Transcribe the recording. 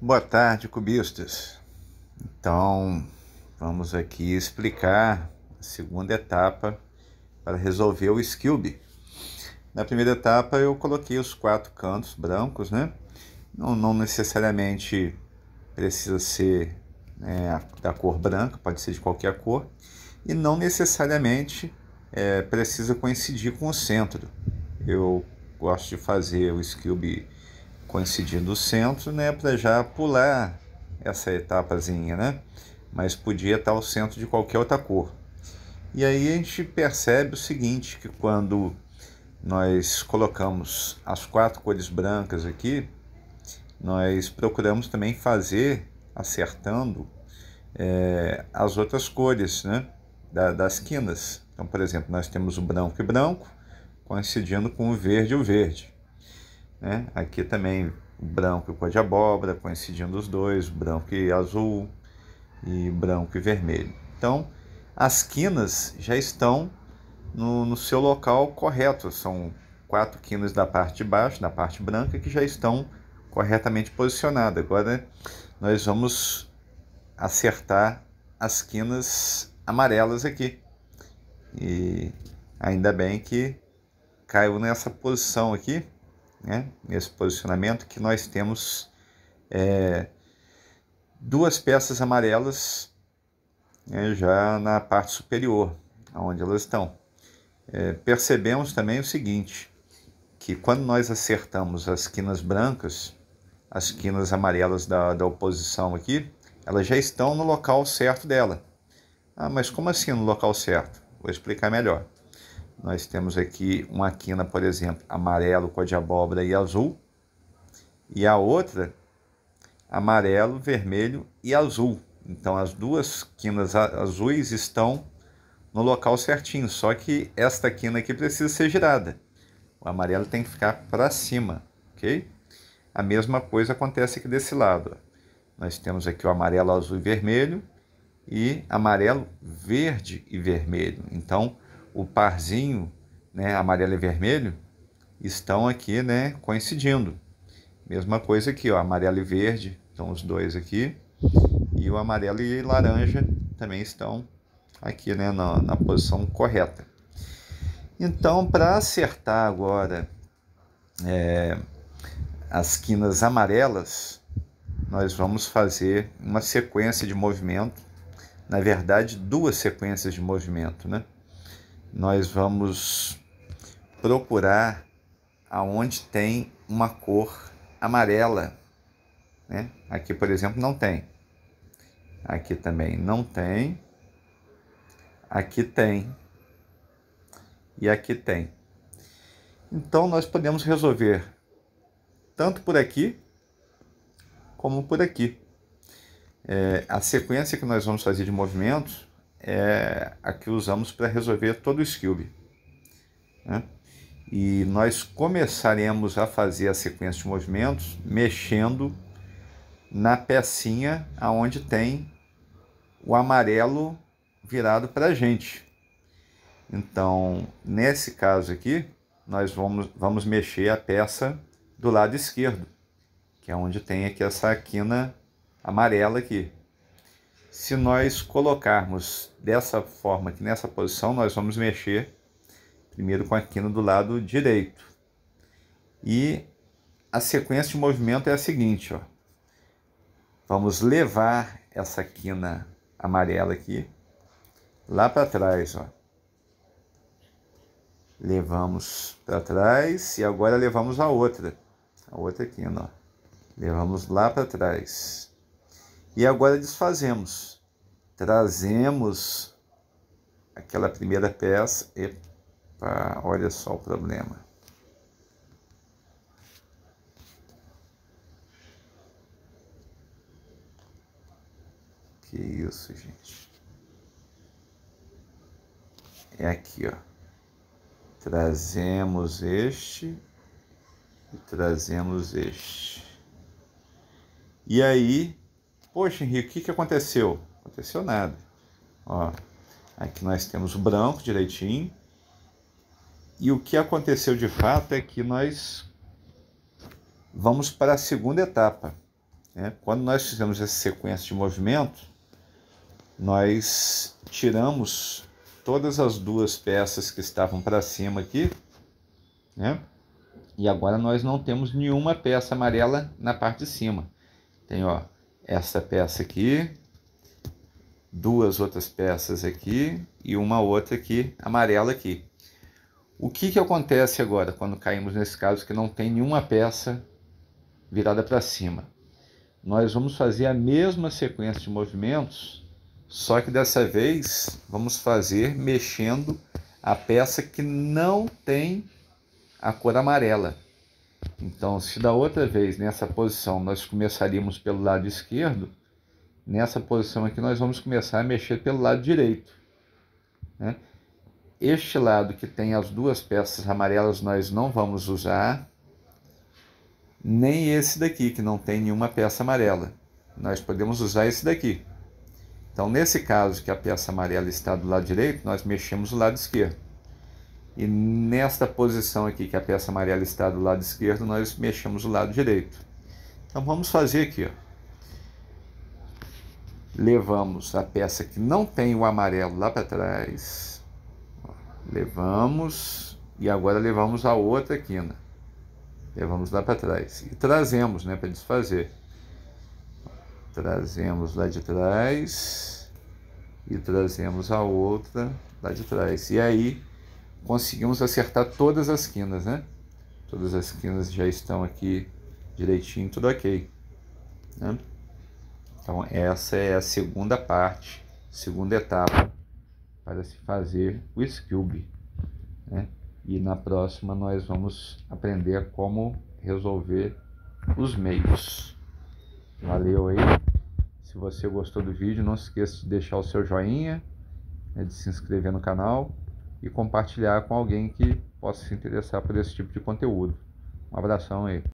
Boa tarde, cubistas. Então, vamos aqui explicar a segunda etapa para resolver o Skilby. Na primeira etapa, eu coloquei os quatro cantos brancos, né? Não, não necessariamente precisa ser né, da cor branca, pode ser de qualquer cor, e não necessariamente é, precisa coincidir com o centro. Eu gosto de fazer o Skilby coincidindo o centro, né, para já pular essa etapazinha, né? Mas podia estar o centro de qualquer outra cor. E aí a gente percebe o seguinte, que quando nós colocamos as quatro cores brancas aqui, nós procuramos também fazer, acertando, é, as outras cores né, da, das quinas. Então, por exemplo, nós temos o branco e branco, coincidindo com o verde e o verde. Né? Aqui também branco com a de abóbora, coincidindo os dois, branco e azul, e branco e vermelho. Então, as quinas já estão no, no, seu local correto, são quatro quinas da parte de baixo, da parte branca, que já estão corretamente posicionadas. Agora, nós vamos acertar as quinas amarelas aqui. E ainda bem que caiu nessa posição aqui, né? posicionamento, que nós temos é, duas peças amarelas né, já na parte superior, onde elas estão. É, percebemos também o seguinte, que quando nós acertamos as quinas brancas, as quinas amarelas da, da oposição aqui, elas já estão no local certo dela. Ah, mas como assim no local certo? Vou explicar melhor nós temos aqui uma quina, por exemplo, amarelo, com de abóbora e azul, e a outra amarelo, vermelho e azul. Então as duas quinas azuis estão no local certinho, só que esta quina aqui precisa ser girada. O amarelo tem que ficar para cima, ok? A mesma coisa acontece aqui desse lado. Nós temos aqui o amarelo, azul e vermelho, e amarelo, verde e vermelho. Então, o parzinho né, amarelo e vermelho estão aqui né, coincidindo. Mesma coisa aqui, ó, amarelo e verde, estão os dois aqui. E o amarelo e laranja também estão aqui né, na, na posição correta. Então, para acertar agora é, as quinas amarelas, nós vamos fazer uma sequência de movimento, na verdade, duas sequências de movimento, né? nós vamos procurar aonde tem uma cor amarela. Né? Aqui, por exemplo, não tem. Aqui também não tem. Aqui tem. E aqui tem. Então, nós podemos resolver tanto por aqui como por aqui. É, a sequência que nós vamos fazer de movimentos é a que usamos para resolver todo o skill. Né? E nós começaremos a fazer a sequência de movimentos mexendo na pecinha aonde tem o amarelo virado para a gente. Então, nesse caso aqui, nós vamos, vamos mexer a peça do lado esquerdo, que é onde tem aqui essa quina amarela aqui se nós colocarmos dessa forma aqui nessa posição, nós vamos mexer primeiro com a quina do lado direito. E a sequência de movimento é a seguinte, ó. Vamos levar essa quina amarela aqui lá para trás, ó. Levamos para trás e agora levamos a outra, a outra quina, ó. Levamos lá para trás. E agora desfazemos trazemos aquela primeira peça e olha só o problema. Que isso, gente. É aqui, ó. Trazemos este e trazemos este. E aí, poxa, Henrique, o que, que aconteceu? aconteceu nada. Ó, aqui nós temos o branco direitinho. E o que aconteceu de fato é que nós vamos para a segunda etapa. Né? Quando nós fizemos essa sequência de movimento, nós tiramos todas as duas peças que estavam para cima aqui, né? E agora nós não temos nenhuma peça amarela na parte de cima. Tem, ó, essa peça aqui, duas outras peças aqui e uma outra aqui, amarela aqui. O que, que acontece agora quando caímos nesse caso que não tem nenhuma peça virada para cima? Nós vamos fazer a mesma sequência de movimentos, só que dessa vez vamos fazer mexendo a peça que não tem a cor amarela. Então, se da outra vez nessa posição nós começaríamos pelo lado esquerdo, nessa posição aqui, nós vamos começar a mexer pelo lado direito. Né? Este lado que tem as duas peças amarelas nós não vamos usar, nem esse daqui que não tem nenhuma peça amarela. Nós podemos usar esse daqui. Então, nesse caso que a peça amarela está do lado direito, nós mexemos o lado esquerdo. E nesta posição aqui que a peça amarela está do lado esquerdo, nós mexemos o lado direito. Então, vamos fazer aqui, ó levamos a peça que não tem o amarelo lá para trás, levamos e agora levamos a outra quina, né? levamos lá para trás e trazemos, né, para desfazer. Trazemos lá de trás e trazemos a outra lá de trás. E aí conseguimos acertar todas as quinas, né? Todas as quinas já estão aqui direitinho, tudo ok. Né? Então, essa é a segunda parte, segunda etapa para se fazer o Scube. Né? E na próxima nós vamos aprender como resolver os meios. Valeu aí. Se você gostou do vídeo, não se esqueça de deixar o seu joinha, né, de se inscrever no canal e compartilhar com alguém que possa se interessar por esse tipo de conteúdo. Um abração aí.